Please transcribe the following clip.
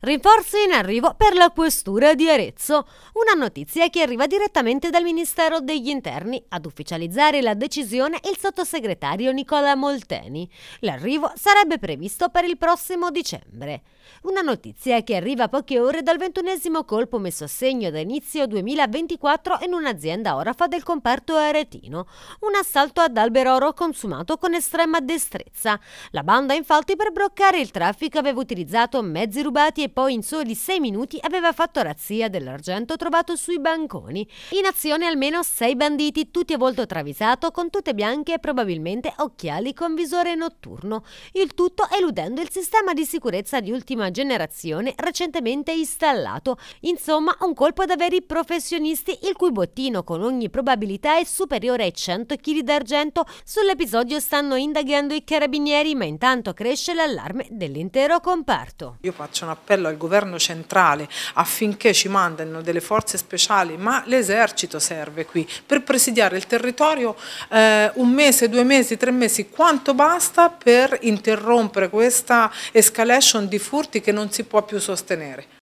Rinforzi in arrivo per la questura di Arezzo. Una notizia che arriva direttamente dal Ministero degli Interni. Ad ufficializzare la decisione il sottosegretario Nicola Molteni. L'arrivo sarebbe previsto per il prossimo dicembre. Una notizia che arriva a poche ore dal ventunesimo colpo messo a segno da inizio 2024 in un'azienda orafa del comparto aretino. Un assalto ad albero oro consumato con estrema destrezza. La banda infatti per bloccare il traffico aveva utilizzato mezzi rubati risultati e poi in soli sei minuti aveva fatto razzia dell'argento trovato sui banconi. In azione almeno sei banditi, tutti a volto travisato, con tute bianche e probabilmente occhiali con visore notturno. Il tutto eludendo il sistema di sicurezza di ultima generazione recentemente installato. Insomma, un colpo da veri professionisti il cui bottino con ogni probabilità è superiore ai 100 kg d'argento. Sull'episodio stanno indagando i carabinieri, ma intanto cresce l'allarme dell'intero comparto. Io faccio una appello al governo centrale affinché ci mandino delle forze speciali, ma l'esercito serve qui per presidiare il territorio eh, un mese, due mesi, tre mesi, quanto basta per interrompere questa escalation di furti che non si può più sostenere.